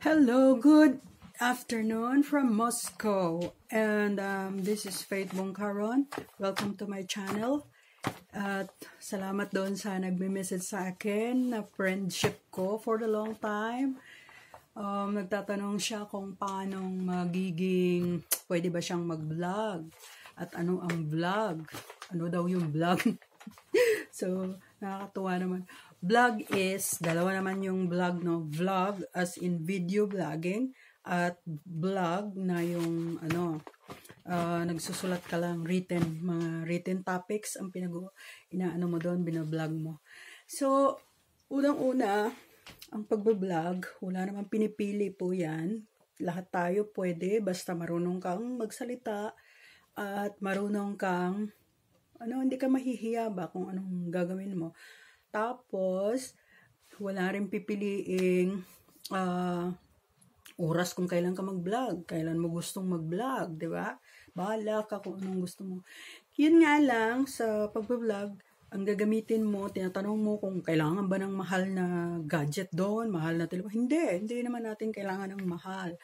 Hello, good afternoon from Moscow. And um, this is Faith Bongkaron. Welcome to my channel. At salamat doon sa nagme-message sa akin na friendship ko for the long time. Um, nagtatanong siya kung paano magiging, pwede ba siyang mag-vlog? At ano ang vlog? Ano daw yung vlog? So, nakakatuwa naman. Vlog is, dalawa naman yung vlog, no? Vlog as in video vlogging at vlog na yung, ano, uh, nagsusulat ka lang, written, mga written topics ang pinag inaano mo doon, binablog mo. So, unang-una, ang pagbablog, wala naman pinipili po yan. Lahat tayo pwede, basta marunong kang magsalita at marunong kang ano, hindi ka mahihiya ba kung anong gagawin mo. Tapos, wala rin pipiliing uh, oras kung kailan ka mag-vlog, kailan mo gustong mag-vlog, di ba? Bahala ka kung anong gusto mo. Yun nga lang, sa pag-vlog, ang gagamitin mo, tinatanong mo kung kailangan ba ng mahal na gadget doon, mahal na telepono. Hindi, hindi naman natin kailangan ng mahal.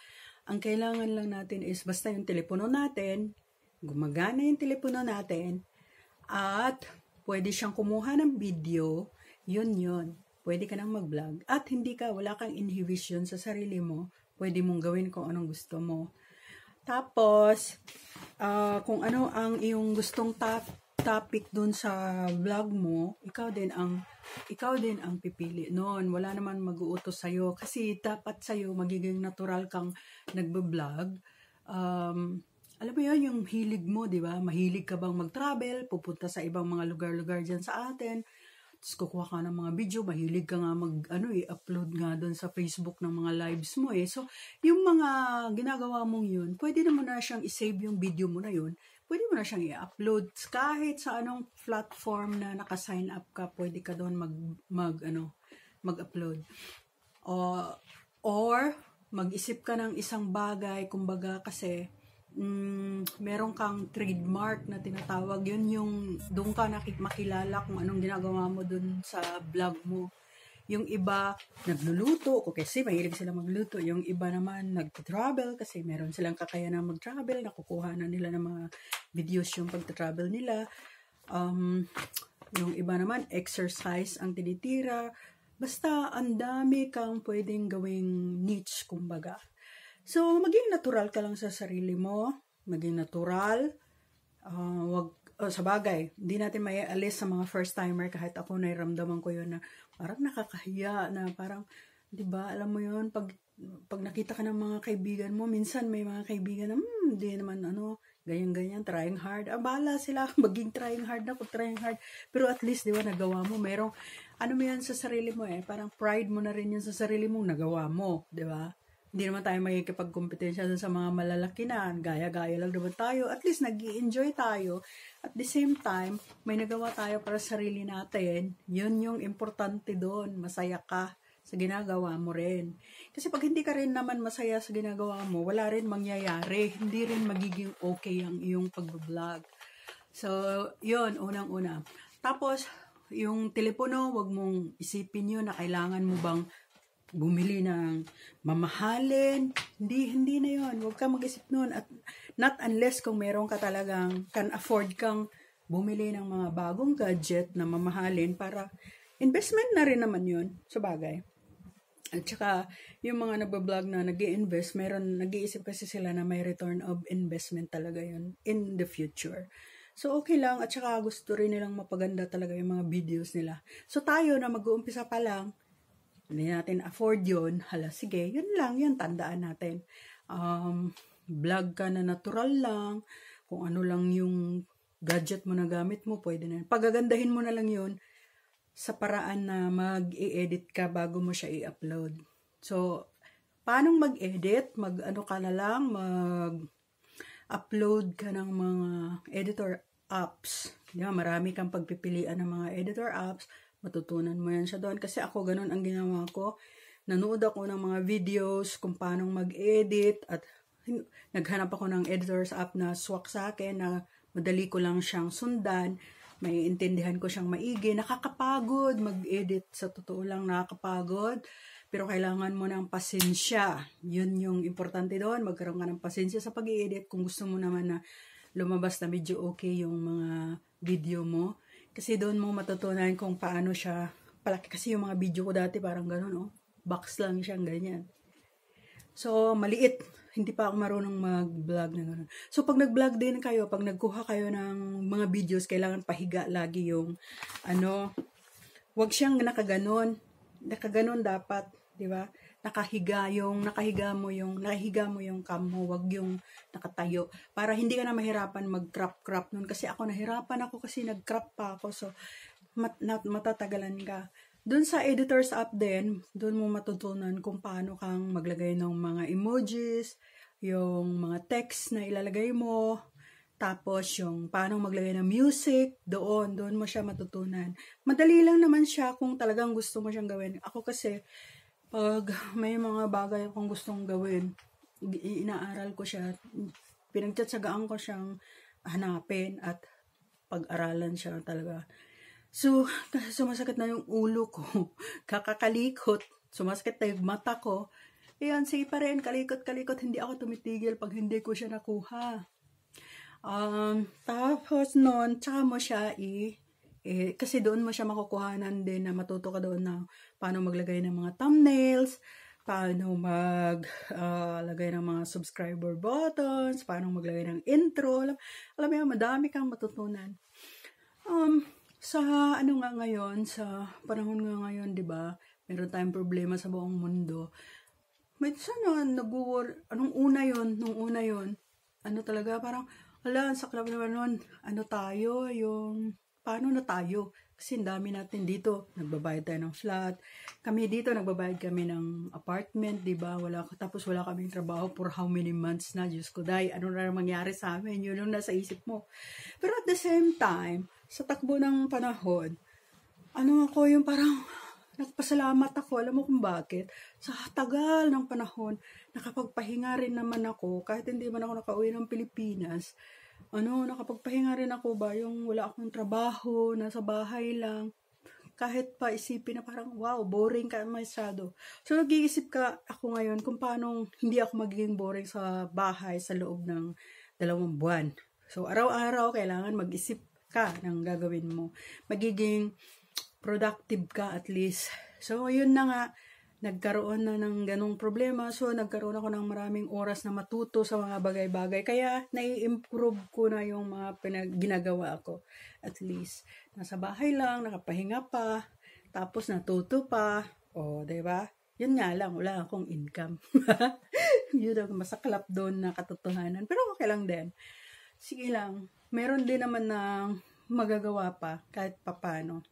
Ang kailangan lang natin is basta yung telepono natin, gumagana yung telepono natin, at pwede siyang kumuha ng video, yun yun. Pwede ka nang mag-vlog. At hindi ka, wala kang inhibition sa sarili mo. Pwede mong gawin kung anong gusto mo. Tapos, uh, kung ano ang iyong gustong top, topic dun sa vlog mo, ikaw din ang ikaw din ang pipili noon. Wala naman mag-uutos sa'yo kasi dapat sa'yo magiging natural kang nagbe-vlog. Um, alam mo yun, yung hilig mo, di ba? Mahilig ka bang mag-travel, pupunta sa ibang mga lugar-lugar dyan sa atin, tapos kukuha ka ng mga video, mahilig ka nga mag, ano eh, upload nga doon sa Facebook ng mga lives mo eh. So, yung mga ginagawa mong yun, pwede na mo na siyang isave yung video mo na yun, pwede mo na siyang i-upload kahit sa anong platform na naka-sign up ka, pwede ka doon mag, mag, ano, mag-upload. O, or, or mag-isip ka ng isang bagay, kumbaga kasi mm, meron kang trademark na tinatawag, yun yung doon ka nakik makilala kung anong ginagawa mo doon sa vlog mo. Yung iba, nagluluto ko kasi mahilig sila magluto. Yung iba naman, nag-travel kasi meron silang kakayanan mag-travel. Nakukuha na nila ng mga videos yung pag-travel nila. Um, yung iba naman, exercise ang tinitira. Basta, ang dami kang pwedeng gawing niche, kumbaga. So, maging natural ka lang sa sarili mo. Maging natural. Uh, wag, oh, sa bagay, hindi natin may alis sa mga first-timer kahit ako nairamdaman ko yun na parang nakakahiya na parang, di ba, alam mo yun, pag, pag nakita ka ng mga kaibigan mo, minsan may mga kaibigan na, hmm, di naman ano, ganyan-ganyan, trying hard. Ah, bala sila, maging trying hard na kung trying hard. Pero at least, di ba, nagawa mo. Merong, ano mo yan sa sarili mo eh, parang pride mo na rin yan sa sarili mong nagawa mo, di ba? Hindi naman tayo kapag-kompetensya sa mga malalaki na, gaya-gaya lang naman tayo. At least nag enjoy tayo. At the same time, may nagawa tayo para sa sarili natin. Yun yung importante doon. Masaya ka sa ginagawa mo rin. Kasi pag hindi ka rin naman masaya sa ginagawa mo, wala rin mangyayari. Hindi rin magiging okay ang iyong pag-vlog. So, yun, unang-una. Tapos, yung telepono, wag mong isipin yun na kailangan mo bang bumili ng mamahalin. Hindi, hindi na yon Huwag ka mag-isip nun. At not unless kung meron ka talagang, can afford kang bumili ng mga bagong gadget na mamahalin para investment na rin naman yon sa bagay. At saka, yung mga nagbablog na nag invest meron, nag-iisip kasi sila na may return of investment talaga yon in the future. So, okay lang. At saka, gusto rin nilang mapaganda talaga yung mga videos nila. So, tayo na mag-uumpisa pa lang, hindi natin afford yon hala sige, yun lang, yan, tandaan natin. Um, vlog ka na natural lang, kung ano lang yung gadget mo na gamit mo, pwede na Pagagandahin mo na lang yun sa paraan na mag-i-edit ka bago mo siya i-upload. So, paano mag-edit? Mag-ano ka na lang, mag-upload ka ng mga editor apps. Di ba? Marami kang pagpipilian ng mga editor apps Matutunan mo yan siya doon. Kasi ako, ganun ang ginawa ko. Nanood ako ng mga videos kung paano mag-edit at naghanap ako ng editor's app na swak sa akin na madali ko lang siyang sundan. May intindihan ko siyang maigi. Nakakapagod mag-edit. Sa totoo lang, nakakapagod. Pero kailangan mo ng pasensya. Yun yung importante doon. Magkaroon ka ng pasensya sa pag-edit. Kung gusto mo naman na lumabas na medyo okay yung mga video mo, kasi doon mo matutunan kung paano siya palaki. Kasi yung mga video ko dati parang ganun, oh. Box lang siyang ganyan. So, maliit. Hindi pa ako marunong mag-vlog na ganun. So, pag nag-vlog din kayo, pag nagkuha kayo ng mga videos, kailangan pahiga lagi yung, ano, wag siyang nakaganon. Nakaganon dapat, di ba? nakahiga yung nakahiga mo yung nakahiga mo yung kam mo wag yung nakatayo para hindi ka na mahirapan mag crop crop nun kasi ako nahirapan ako kasi nag crop pa ako so mat, nat, matatagalan ka Doon sa editor's app din, doon mo matutunan kung paano kang maglagay ng mga emojis, yung mga text na ilalagay mo, tapos yung paano maglagay ng music, doon, doon mo siya matutunan. Madali lang naman siya kung talagang gusto mo siyang gawin. Ako kasi, pag may mga bagay akong gustong gawin, inaaral ko siya, pinagtsatsagaan ko siyang hanapin at pag-aralan siya talaga. So, sumasakit na yung ulo ko, kakakalikot, sumasakit na yung mata ko, Ayan, sige pa rin, kalikot-kalikot, hindi ako tumitigil pag hindi ko siya nakuha. Um, tapos noon, tsaka mo siya i, eh, kasi doon mo siya makukuhanan din na matuto ka doon na paano maglagay ng mga thumbnails, paano maglagay ah, uh, ng mga subscriber buttons, paano maglagay ng intro. Alam, alam mo yan, madami kang matutunan. Um, sa ano nga ngayon, sa panahon nga ngayon, di ba, meron tayong problema sa buong mundo. May sana ano, nag-worry, anong una yon nung una yon ano talaga, parang, ala, sa club naman nun, ano tayo, yung, paano na tayo? Kasi dami natin dito, nagbabayad tayo ng flat. Kami dito, nagbabayad kami ng apartment, di ba? Wala, tapos wala kaming trabaho for how many months na, Diyos ko, day, ano na mangyari sa amin? Yun yung nasa isip mo. Pero at the same time, sa takbo ng panahon, ano ako yung parang, nagpasalamat ako, alam mo kung bakit? Sa tagal ng panahon, nakapagpahinga rin naman ako, kahit hindi man ako nakauwi ng Pilipinas, ano, nakapagpahinga rin ako ba, yung wala akong trabaho, nasa bahay lang, kahit pa isipin na parang, wow, boring ka masyado. So, nag-iisip ka ako ngayon kung paano hindi ako magiging boring sa bahay sa loob ng dalawang buwan. So, araw-araw, kailangan mag-isip ka ng gagawin mo. Magiging productive ka at least. So, yun na nga, nagkaroon na ng ganong problema. So, nagkaroon ako ng maraming oras na matuto sa mga bagay-bagay. Kaya, nai-improve ko na yung mga pinag- ginagawa ko. At least, nasa bahay lang, nakapahinga pa, tapos natuto pa. O, oh, ba diba? Yun nga lang, wala akong income. Yun ang masaklap doon na katotohanan. Pero okay lang din. Sige lang, meron din naman ng magagawa pa kahit papano.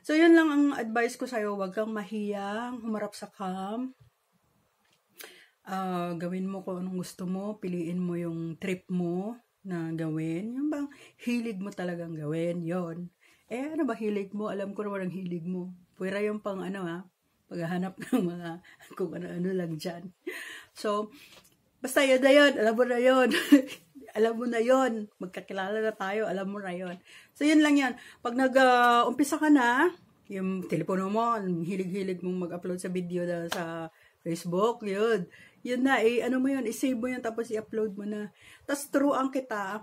So, yun lang ang advice ko sa'yo. Huwag kang mahiyang, humarap sa cam. Uh, ah, gawin mo kung anong gusto mo. Piliin mo yung trip mo na gawin. Yung bang hilig mo talagang gawin. yon Eh, ano ba hilig mo? Alam ko naman ang hilig mo. Pwera yung pang ano ha, ah, paghahanap ng mga kung ano-ano lang dyan. So, basta yun na yun. Alam mo na yun. alam mo na yon magkakilala na tayo, alam mo na yon So, yun lang yan. Pag nag-umpisa ah, uh, ka na, yung telepono mo, hilig-hilig mong mag-upload sa video na sa Facebook, yun. Yun na, eh, ano mo yun, isave mo yun, tapos i-upload mo na. Tapos, turuan kita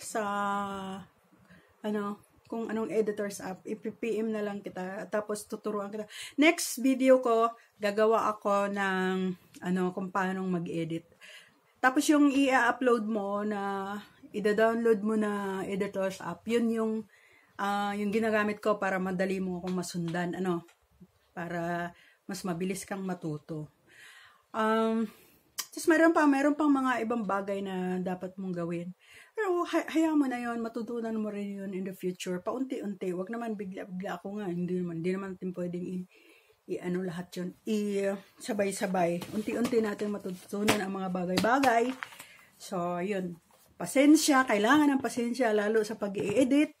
sa, ano, kung anong editor's app, ipipm na lang kita, tapos tuturuan kita. Next video ko, gagawa ako ng, ano, kung paano mag-edit tapos yung i-upload mo na ida-download mo na editor's app, yun yung uh, yung ginagamit ko para madali mo akong masundan, ano, para mas mabilis kang matuto. Um, tapos meron pa, meron pang mga ibang bagay na dapat mong gawin. Pero hay hayaan mo na yon matutunan mo rin yun in the future. Paunti-unti, wag naman bigla-bigla ako nga, hindi naman, hindi naman natin pwedeng i-ano lahat yun, i-sabay-sabay. Unti-unti natin matutunan ang mga bagay-bagay. So, yun. Pasensya, kailangan ng pasensya, lalo sa pag edit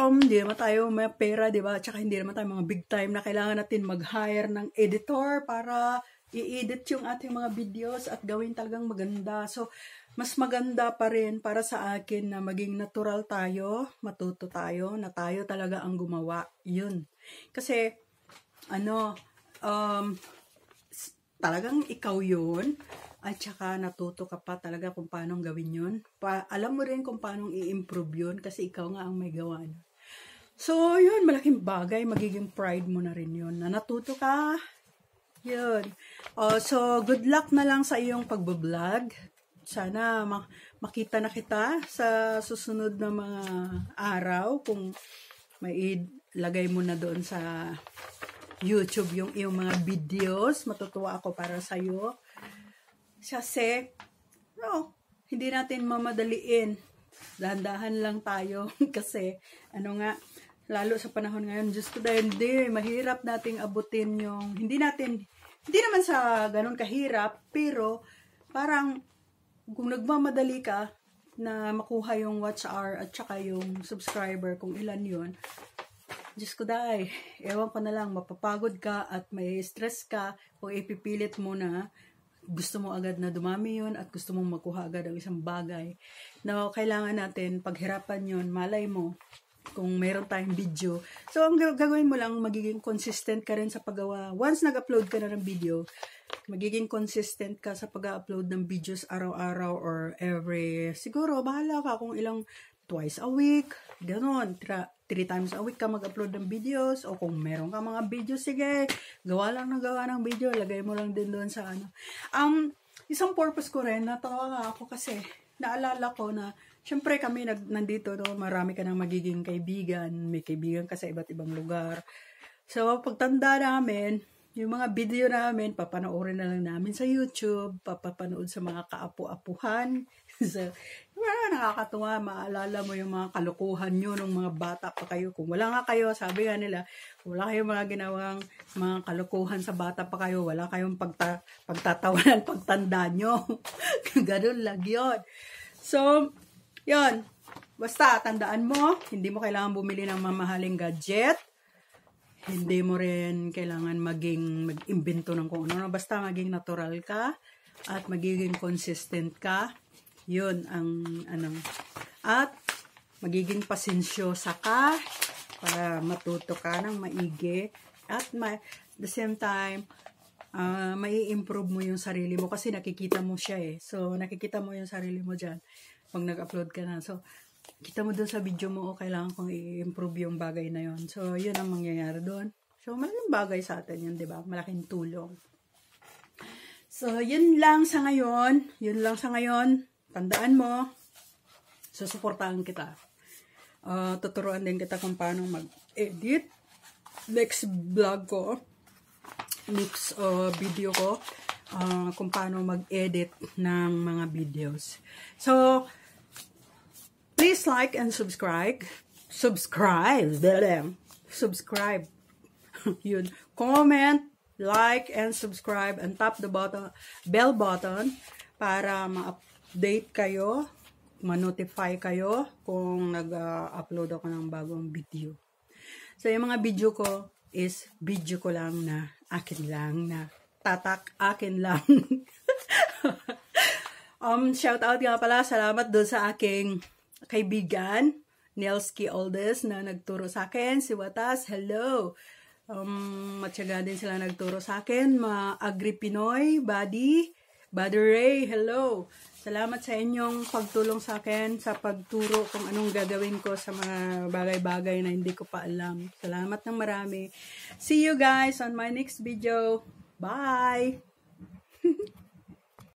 Um, hindi naman tayo may pera, di ba? Tsaka hindi naman tayo mga big time na kailangan natin mag-hire ng editor para i-edit yung ating mga videos at gawin talagang maganda. So, mas maganda pa rin para sa akin na maging natural tayo, matuto tayo, na tayo talaga ang gumawa. Yun. Kasi, ano, um, talagang ikaw yun, at saka natuto ka pa talaga kung paano gawin yun. Pa, alam mo rin kung paano i-improve yun kasi ikaw nga ang may gawa. So, yun, malaking bagay. Magiging pride mo na rin yun. Na natuto ka. Yun. Uh, so, good luck na lang sa iyong pagbablog. Sana mak makita na kita sa susunod na mga araw kung may lagay mo na doon sa YouTube yung iyong mga videos. Matutuwa ako para sa'yo. Kasi, no, hindi natin mamadaliin. Dahan-dahan lang tayo. kasi, ano nga, lalo sa panahon ngayon, just ko dahil hindi, mahirap nating abutin yung, hindi natin, hindi naman sa ganun kahirap, pero parang kung nagmamadali ka na makuha yung watch hour at saka yung subscriber, kung ilan yon Diyos ko dahil, ewan ko na lang, mapapagod ka at may stress ka o ipipilit mo na gusto mo agad na dumami yon at gusto mong makuha agad ang isang bagay na kailangan natin paghirapan yon malay mo kung meron tayong video. So, ang gagawin mo lang, magiging consistent ka rin sa paggawa. Once nag-upload ka na ng video, magiging consistent ka sa pag-upload ng videos araw-araw or every, siguro, bahala ka kung ilang twice a week, ganon. Tira, 3 times a week ka mag-upload ng videos o kung meron ka mga videos, sige, gawa lang ng gawa ng video, lagay mo lang din doon sa ano. Um, isang purpose ko rin, natawa nga ako kasi naalala ko na syempre kami nag, nandito, no, marami ka nang magiging kaibigan, may kaibigan ka sa iba't ibang lugar. So, pagtanda namin, yung mga video namin, papanoorin na lang namin sa YouTube, papapanood sa mga kaapu-apuhan, so, parang nakakatuwa, maalala mo yung mga kalukuhan nyo nung mga bata pa kayo. Kung wala nga kayo, sabi nga nila, kung wala kayong mga ginawang mga kalukuhan sa bata pa kayo, wala kayong pagta pagtatawanan, pagtanda nyo. Ganun lang yun. So, yun. Basta, tandaan mo, hindi mo kailangan bumili ng mamahaling gadget. Hindi mo rin kailangan maging mag-imbento ng kung ano. Basta maging natural ka at magiging consistent ka yun ang ano. At magiging pasensyosa ka para matuto ka ng maigi at ma the same time uh, ah, may improve mo yung sarili mo kasi nakikita mo siya eh. So, nakikita mo yung sarili mo dyan pag nag-upload ka na. So, kita mo doon sa video mo, oh, kailangan kong i-improve yung bagay na yon So, yun ang mangyayari doon. So, malaking bagay sa atin yun, di ba? Malaking tulong. So, yun lang sa ngayon. Yun lang sa ngayon. Tandaan mo, susuportahan kita. Uh, tuturuan din kita kung paano mag-edit. Next vlog ko, next uh, video ko, uh, kung paano mag-edit ng mga videos. So, please like and subscribe. Subscribe! Subscribe! Yun. Comment, like, and subscribe, and tap the button, bell button para ma-upload ma-update kayo, ma-notify kayo kung nag-upload ako ng bagong video. So, yung mga video ko is video ko lang na akin lang na tatak akin lang. um, shout out nga pala, salamat doon sa aking kaibigan, Nelski Oldes, na nagturo sa akin, si Watas, hello! Um, matyaga din sila nagturo sa akin, mga Agri Pinoy, Buddy, Buddy Ray, hello! Salamat sa inyong pagtulong sa akin sa pagturo kung anong gagawin ko sa mga bagay-bagay na hindi ko pa alam. Salamat ng marami. See you guys on my next video. Bye!